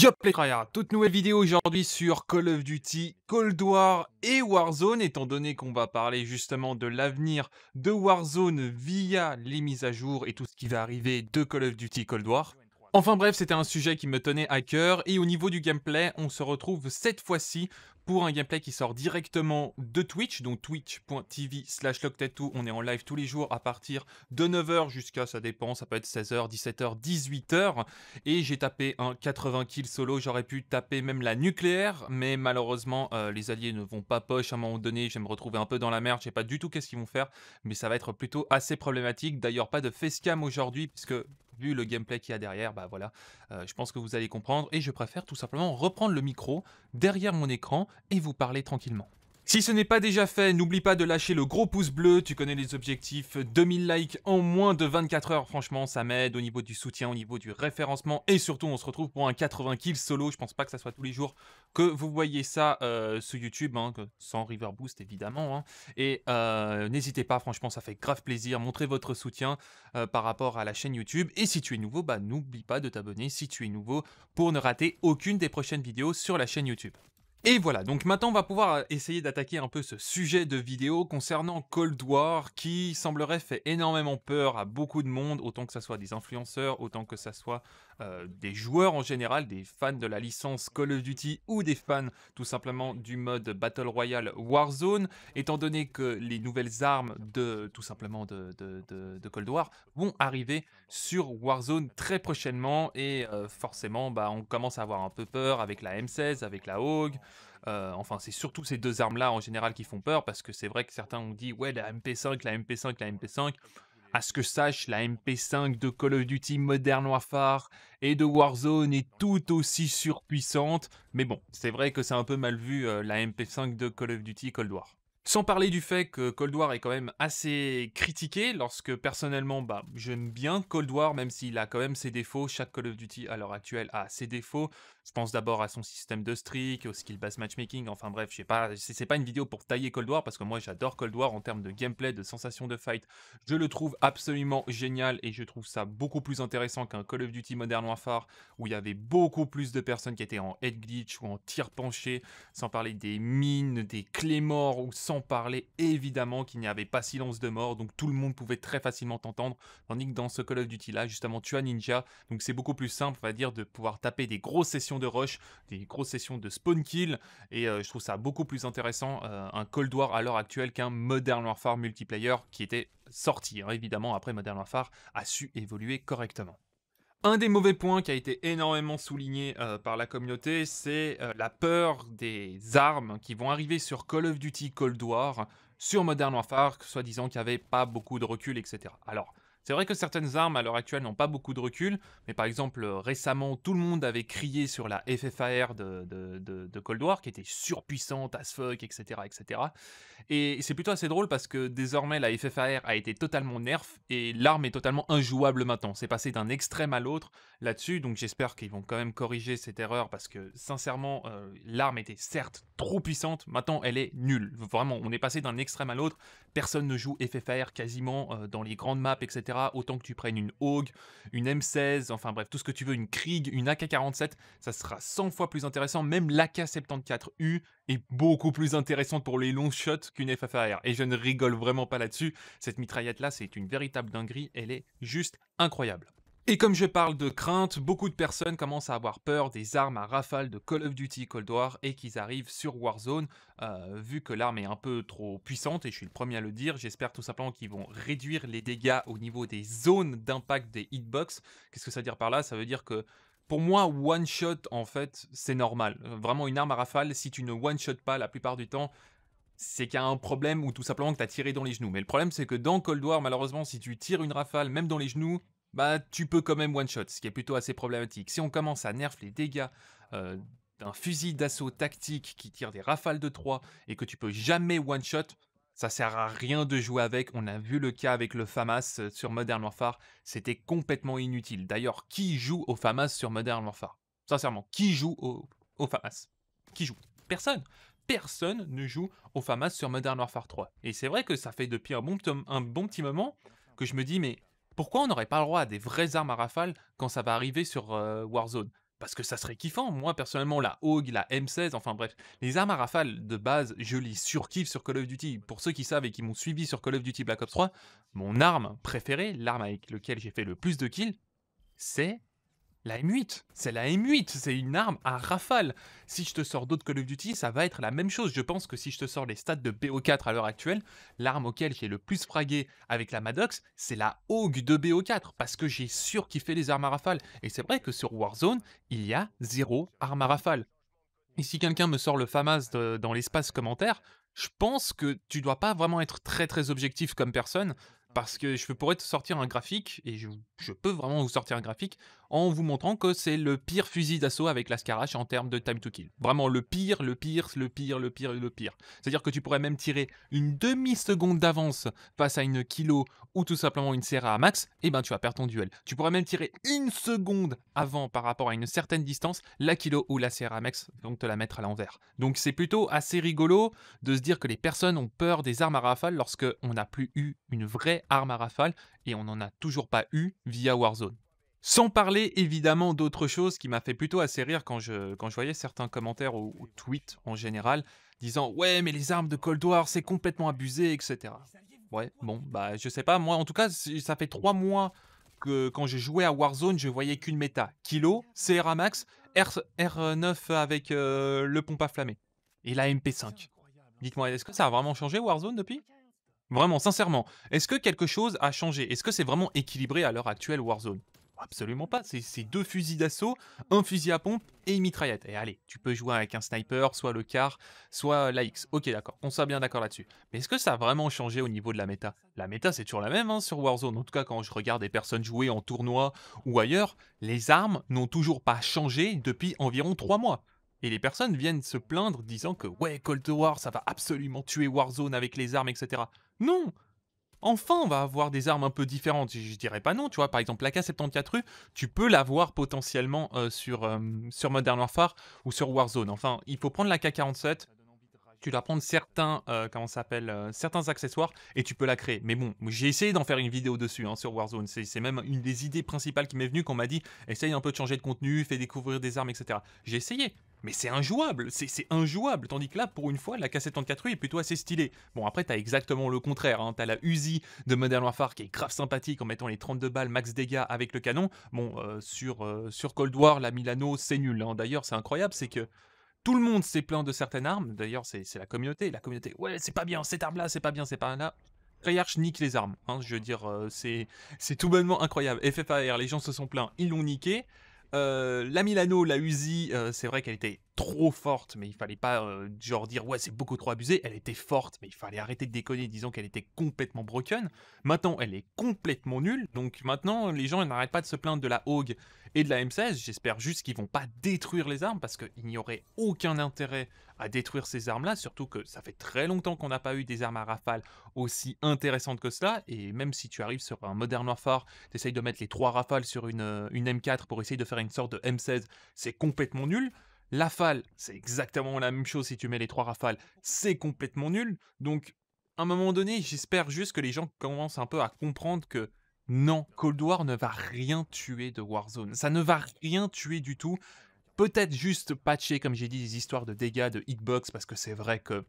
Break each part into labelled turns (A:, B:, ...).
A: Yop les toute nouvelle vidéo aujourd'hui sur Call of Duty, Cold War et Warzone, étant donné qu'on va parler justement de l'avenir de Warzone via les mises à jour et tout ce qui va arriver de Call of Duty Cold War. Enfin bref, c'était un sujet qui me tenait à cœur et au niveau du gameplay, on se retrouve cette fois-ci pour un gameplay qui sort directement de Twitch, donc twitch.tv slash On est en live tous les jours à partir de 9h jusqu'à, ça dépend, ça peut être 16h, 17h, 18h. Et j'ai tapé un 80 kills solo, j'aurais pu taper même la nucléaire, mais malheureusement, euh, les alliés ne vont pas poche à un moment donné. Je vais me retrouver un peu dans la merde, je sais pas du tout qu'est-ce qu'ils vont faire, mais ça va être plutôt assez problématique. D'ailleurs, pas de facecam aujourd'hui, puisque vu le gameplay qu'il y a derrière, bah voilà, euh, je pense que vous allez comprendre. Et je préfère tout simplement reprendre le micro derrière mon écran et vous parler tranquillement. Si ce n'est pas déjà fait, n'oublie pas de lâcher le gros pouce bleu, tu connais les objectifs, 2000 likes en moins de 24 heures, franchement ça m'aide au niveau du soutien, au niveau du référencement et surtout on se retrouve pour un 80 kills solo, je pense pas que ça soit tous les jours que vous voyez ça euh, sur YouTube, hein, sans River Boost évidemment, hein. et euh, n'hésitez pas, franchement ça fait grave plaisir, montrez votre soutien euh, par rapport à la chaîne YouTube et si tu es nouveau, bah n'oublie pas de t'abonner si tu es nouveau pour ne rater aucune des prochaines vidéos sur la chaîne YouTube. Et voilà, donc maintenant on va pouvoir euh, essayer d'attaquer un peu ce sujet de vidéo concernant Cold War qui semblerait fait énormément peur à beaucoup de monde, autant que ça soit des influenceurs, autant que ça soit euh, des joueurs en général, des fans de la licence Call of Duty ou des fans tout simplement du mode Battle Royale Warzone, étant donné que les nouvelles armes de tout simplement de, Cold War vont arriver sur Warzone très prochainement et euh, forcément bah, on commence à avoir un peu peur avec la M16, avec la Hog. Euh, enfin, c'est surtout ces deux armes-là en général qui font peur parce que c'est vrai que certains ont dit ouais la MP5, la MP5, la MP5. À ce que sache, la MP5 de Call of Duty Modern Warfare et de Warzone est tout aussi surpuissante. Mais bon, c'est vrai que c'est un peu mal vu euh, la MP5 de Call of Duty Cold War. Sans parler du fait que Cold War est quand même assez critiqué, lorsque personnellement, bah, j'aime bien Cold War, même s'il a quand même ses défauts. Chaque Call of Duty à l'heure actuelle a ses défauts. Je pense d'abord à son système de streak, au skill-based matchmaking, enfin bref, je sais pas, c'est pas une vidéo pour tailler Cold War, parce que moi j'adore Cold War en termes de gameplay, de sensation de fight. Je le trouve absolument génial et je trouve ça beaucoup plus intéressant qu'un Call of Duty Modern Warfare, où il y avait beaucoup plus de personnes qui étaient en head glitch ou en tir penché, sans parler des mines, des clés morts ou sans parler évidemment qu'il n'y avait pas silence de mort, donc tout le monde pouvait très facilement t'entendre, tandis que dans ce Call of Duty là, justement, tu as Ninja, donc c'est beaucoup plus simple, on va dire, de pouvoir taper des grosses sessions de rush, des grosses sessions de spawn kill, et euh, je trouve ça beaucoup plus intéressant euh, un Cold War à l'heure actuelle qu'un Modern Warfare multiplayer qui était sorti, hein, évidemment, après Modern Warfare a su évoluer correctement. Un des mauvais points qui a été énormément souligné euh, par la communauté, c'est euh, la peur des armes qui vont arriver sur Call of Duty Cold War, sur Modern Warfare, soi-disant qu'il n'y avait pas beaucoup de recul, etc. Alors, c'est vrai que certaines armes à l'heure actuelle n'ont pas beaucoup de recul, mais par exemple euh, récemment tout le monde avait crié sur la FFAR de, Cold War qui était surpuissante, as fuck, etc. etc. Et c'est plutôt assez drôle parce que désormais la FFAR a été totalement nerf et l'arme est totalement injouable maintenant. C'est passé d'un extrême à l'autre là-dessus, donc j'espère qu'ils vont quand même corriger cette erreur parce que sincèrement euh, l'arme était certes trop puissante, maintenant elle est nulle. Vraiment, on est passé d'un extrême à l'autre, personne ne joue FFAR quasiment euh, dans les grandes maps, etc autant que tu prennes une AUG, une M16, enfin bref, tout ce que tu veux, une Krieg, une AK-47, ça sera 100 fois plus intéressant. Même l'AK-74U est beaucoup plus intéressante pour les longs shots qu'une FFR, Et je ne rigole vraiment pas là-dessus. Cette mitraillette-là, c'est une véritable dinguerie. Elle est juste incroyable. Et comme je parle de crainte, beaucoup de personnes commencent à avoir peur des armes à rafale de Call of Duty Cold War et qu'ils arrivent sur Warzone, euh, vu que l'arme est un peu trop puissante, et je suis le premier à le dire, j'espère tout simplement qu'ils vont réduire les dégâts au niveau des zones d'impact des hitbox. Qu'est-ce que ça veut dire par là Ça veut dire que pour moi, one shot, en fait, c'est normal. Vraiment, une arme à rafale, si tu ne one shot pas la plupart du temps, c'est qu'il y a un problème ou tout simplement que tu as tiré dans les genoux. Mais le problème, c'est que dans Cold War, malheureusement, si tu tires une rafale, même dans les genoux, bah tu peux quand même one shot, ce qui est plutôt assez problématique. Si on commence à nerf les dégâts euh, d'un fusil d'assaut tactique qui tire des rafales de 3 et que tu peux jamais one shot, ça sert à rien de jouer avec. On a vu le cas avec le FAMAS euh, sur Modern Warfare, c'était complètement inutile. D'ailleurs, qui joue au FAMAS sur Modern Warfare Sincèrement, qui joue au, FAMAS Qui joue Personne personne ne joue au FAMAS sur Modern Warfare 3. Et c'est vrai que ça fait depuis un bon, un bon petit moment que je me dis, mais pourquoi on n'aurait pas le droit à des vraies armes à rafale quand ça va arriver sur euh, Warzone parce que ça serait kiffant. Moi, personnellement, la AUG, la M16, enfin bref, les armes à rafale de base, je les surkiffe sur Call of Duty. Pour ceux qui savent et qui m'ont suivi sur Call of Duty Black Ops 3, mon arme préférée, l'arme avec laquelle j'ai fait le plus de kills, c'est la M8, c'est la M8, c'est une arme à rafale. Si je te sors d'autres Call of Duty, ça va être la même chose. Je pense que si je te sors les stats de BO4 à l'heure actuelle, l'arme auquel j'ai le plus fragué avec la Maddox, c'est la AUG de BO4, parce que j'ai sûr fait les armes à rafale. Et c'est vrai que sur Warzone, il y a zéro arme à rafale. Et si quelqu'un me sort le FAMAS dans l'espace commentaire, je pense que tu dois pas vraiment être très très objectif comme personne, parce que je pourrais te sortir un graphique, et je peux vraiment vous sortir un graphique, en vous montrant que c'est le pire fusil d'assaut avec l'Ascarache en termes de time to kill. Vraiment le pire, le pire, le pire, le pire, le pire. C'est-à-dire que tu pourrais même tirer une demi-seconde d'avance face à une kilo ou tout simplement une Serra à max, et eh ben tu vas perdre ton duel. Tu pourrais même tirer une seconde avant par rapport à une certaine distance, la kilo ou la Serra max, donc te la mettre à l'envers. Donc c'est plutôt assez rigolo de se dire que les personnes ont peur des armes à rafale lorsque on n'a plus eu une vraie arme à rafale et on n'en a toujours pas eu via Warzone. Sans parler évidemment d'autre chose qui m'a fait plutôt assez rire quand je, quand je voyais certains commentaires ou, tweets en général disant Ouais, mais les armes de Cold War, c'est complètement abusé, etc. Ouais, bon, bah je sais pas. Moi, en tout cas, ça fait trois mois que quand je jouais à Warzone, je voyais qu'une méta Kilo, CRA Max, R, 9 avec euh, le pompe à flammer et la MP5. Dites-moi, est-ce que ça a vraiment changé Warzone depuis Vraiment, sincèrement, est-ce que quelque chose a changé Est-ce que c'est vraiment équilibré à l'heure actuelle Warzone Absolument pas, c'est deux fusils d'assaut, un fusil à pompe et une mitraillette. Et allez, tu peux jouer avec un sniper, soit le car, soit la X. Ok d'accord, on sera bien d'accord là-dessus. Mais est-ce que ça a vraiment changé au niveau de la méta La méta c'est toujours la même hein, sur Warzone, en tout cas quand je regarde des personnes jouer en tournoi ou ailleurs, les armes n'ont toujours pas changé depuis environ trois mois. Et les personnes viennent se plaindre disant que ouais, Cold War, ça va absolument tuer Warzone avec les armes, etc. Non enfin on va avoir des armes un peu différentes. Je, dirais pas non, tu vois. Par exemple, la K74U, tu peux l'avoir potentiellement euh, sur, euh, sur Modern Warfare ou sur Warzone. Enfin, il faut prendre la K47 tu dois prendre certains, euh, comment s'appelle, euh, certains accessoires et tu peux la créer. Mais bon, j'ai essayé d'en faire une vidéo dessus hein, sur Warzone. C'est même une des idées principales qui m'est venue qu'on m'a dit essaye un peu de changer de contenu, fais découvrir des armes, etc. J'ai essayé. Mais c'est injouable, c'est injouable. Tandis que là, pour une fois, la K74U est plutôt assez stylée. Bon, après, t'as exactement le contraire. Hein. T'as la Uzi de Modern Warfare qui est grave sympathique en mettant les 32 balles max dégâts avec le canon. Bon, euh, sur, sur Cold War, la Milano, c'est nul. Hein. D'ailleurs, c'est incroyable, c'est que tout le monde s'est plaint de certaines armes. D'ailleurs, c'est la communauté. La communauté, ouais, c'est pas bien, cette arme-là, c'est pas bien, c'est pas là. Treyarch nique les armes. Hein, je veux dire, euh, c'est tout bonnement incroyable. FFAR, les gens se sont plaints, ils l'ont niqué. Euh, la Milano, la Uzi, euh, c'est vrai qu'elle était trop forte, mais il fallait pas genre dire ouais c'est beaucoup trop abusé. Elle était forte, mais il fallait arrêter de déconner, disons qu'elle était complètement broken. Maintenant, elle est complètement nulle. Donc maintenant, les gens n'arrêtent pas de se plaindre de la Hogue et de la M16. J'espère juste qu'ils vont pas détruire les armes parce qu'il n'y aurait aucun intérêt à détruire ces armes-là, surtout que ça fait très longtemps qu'on n'a pas eu des armes à rafale aussi intéressantes que cela. Et même si tu arrives sur un Modern Warfare, essayes de mettre les trois rafales sur une, euh, une M4 pour essayer de faire une sorte de M16, c'est complètement nul. La FAL, c'est exactement la même chose si tu mets les trois rafales, c'est complètement nul. Donc, à un moment donné, j'espère juste que les gens commencent un peu à comprendre que non, Cold War ne va rien tuer de Warzone. Ça ne va rien tuer du tout. Peut-être juste patcher, comme j'ai dit, des histoires de dégâts de hitbox, parce que c'est vrai que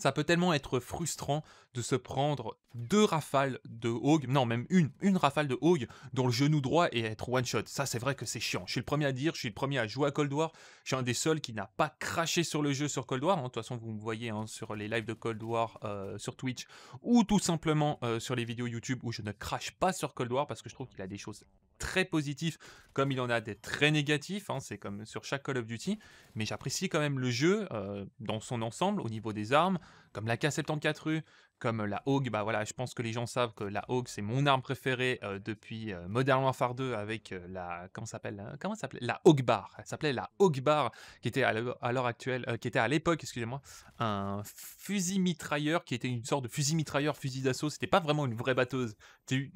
A: ça peut tellement être frustrant de se prendre deux rafales de Hog, non même une, une rafale de Hog dans le genou droit et être one shot. Ça c'est vrai que c'est chiant. Je suis le premier à dire, je suis le premier à jouer à Cold War. Je suis un des seuls qui n'a pas craché sur le jeu sur Cold War. Hein. De toute façon vous me voyez hein, sur les lives de Cold War euh, sur Twitch ou tout simplement euh, sur les vidéos YouTube où je ne crache pas sur Cold War parce que je trouve qu'il a des choses très positif comme il en a des très négatifs. Hein, c'est comme sur chaque Call of Duty. Mais j'apprécie quand même le jeu euh, dans son ensemble, au niveau des armes, comme la K74U, comme euh, la Hog, bah voilà, je pense que les gens savent que la Hog c'est mon arme préférée euh, depuis euh, Modern Warfare 2 avec la comment s'appelle hein, comment la Hog Bar. s'appelait la Hog Bar qui était à l'heure actuelle qui était à l'époque, excusez-moi, un fusil mitrailleur qui était une sorte de fusil mitrailleur fusil d'assaut, c'était pas vraiment une vraie batteuse.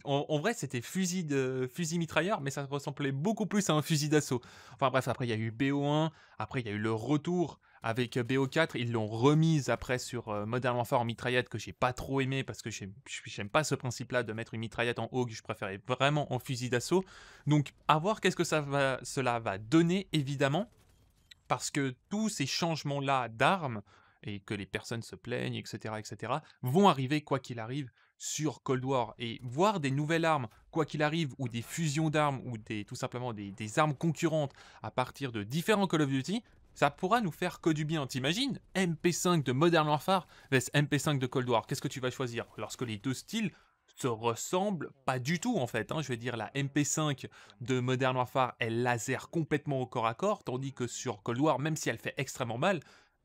A: En, vrai, c'était fusil de fusil mitrailleur mais ça ressemblait beaucoup plus à un fusil d'assaut. Enfin bref, après il y a eu BO1, après il y a eu le retour avec euh, BO4, ils l'ont remise après sur euh, Modern Warfare en mitraillette que j'ai pas trop aimé parce que j'aime pas ce principe-là de mettre une mitraillette en que je préférais vraiment en fusil d'assaut. Donc à voir qu'est-ce que ça cela va donner évidemment parce que tous ces changements-là d'armes et que les personnes se plaignent, etc., etc., vont arriver quoi qu'il arrive sur Cold War. Et voir des nouvelles armes, quoi qu'il arrive, ou des fusions d'armes, ou tout simplement des, des, armes concurrentes à partir de différents Call of Duty, ça pourra nous faire que du bien. T'imagines MP5 de Modern Warfare vs MP5 de Cold War, qu'est-ce que tu vas choisir Lorsque les deux styles se ressemblent pas du tout en fait. Hein. Je vais dire, la MP5 de Modern Warfare, elle laser complètement au corps à corps, tandis que sur Cold War, même si elle fait extrêmement mal,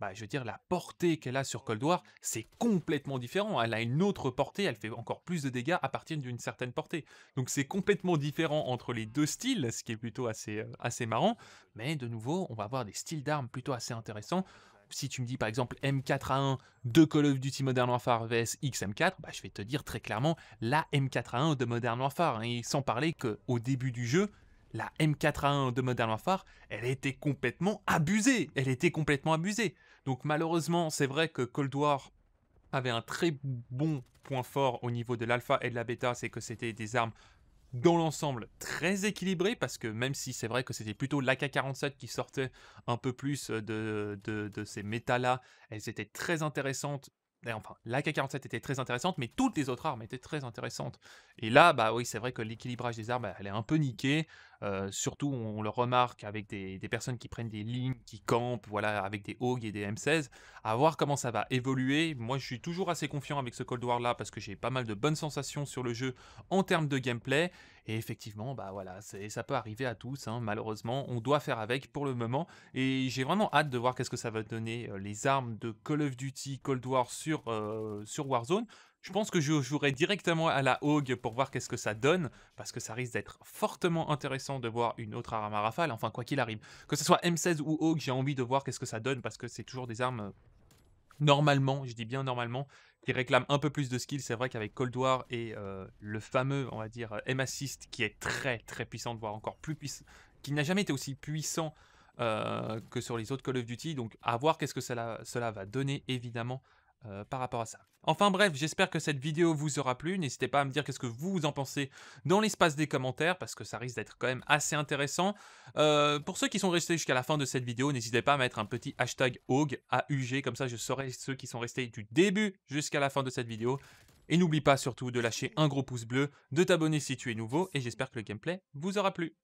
A: bah, je veux dire, la portée qu'elle a sur Cold War, c'est complètement différent. Elle a une autre portée, elle fait encore plus de dégâts à partir d'une certaine portée. Donc c'est complètement différent entre les deux styles, ce qui est plutôt assez, euh, assez marrant. Mais de nouveau, on va avoir des styles d'armes plutôt assez intéressants si tu me dis par exemple M4A1 de Call of Duty Modern Warfare vs XM4, bah, je vais te dire très clairement la M4A1 de Modern Warfare. Hein. et sans parler qu'au début du jeu, la M4A1 de Modern Warfare, elle était complètement abusée. Elle était complètement abusée. Donc malheureusement, c'est vrai que Cold War avait un très bon point fort au niveau de l'alpha et de la bêta, c'est que c'était des armes dans l'ensemble très équilibrées, parce que même si c'est vrai que c'était plutôt l'AK-47 qui sortait un peu plus de, de, ces métas-là, elles étaient très intéressantes enfin, l'AK-47 était très intéressante, mais toutes les autres armes étaient très intéressantes. Et là, bah oui, c'est vrai que l'équilibrage des armes, bah, elle est un peu niquée surtout, on le remarque avec des, personnes qui prennent des lignes, qui campent, voilà, avec des Hog et des M16. À voir comment ça va évoluer. Moi, je suis toujours assez confiant avec ce Cold War là parce que j'ai pas mal de bonnes sensations sur le jeu en termes de gameplay. Et effectivement, bah voilà, ça peut arriver à tous. Hein. malheureusement, on doit faire avec pour le moment. Et j'ai vraiment hâte de voir qu'est-ce que ça va donner les armes de Call of Duty Cold War sur, sur Warzone. Je pense que je jouerai directement à la Hogue pour voir qu'est-ce que ça donne, parce que ça risque d'être fortement intéressant de voir une autre arme à rafale, enfin quoi qu'il arrive. Que ce soit M16 ou Hogue, j'ai envie de voir qu'est-ce que ça donne, parce que c'est toujours des armes, euh, normalement, je dis bien normalement, qui réclament un peu plus de skill. C'est vrai qu'avec Cold War et euh, le fameux, on va dire, euh, M-Assist, qui est très très puissant, voire encore plus puissant, qui n'a jamais été aussi puissant que sur les autres Call of Duty. Donc à voir qu'est-ce que cela, cela va donner, évidemment. Euh, par rapport à ça. Enfin bref, j'espère que cette vidéo vous aura plu. N'hésitez pas à me dire qu'est-ce que vous en pensez dans l'espace des commentaires, parce que ça risque d'être quand même assez intéressant. Euh, pour ceux qui sont restés jusqu'à la fin de cette vidéo, n'hésitez pas à mettre un petit hashtag AUG, AUG, comme ça je saurai ceux qui sont restés du début jusqu'à la fin de cette vidéo. Et n'oublie pas surtout de lâcher un gros pouce bleu, de t'abonner si tu es nouveau, et j'espère que le gameplay vous aura plu.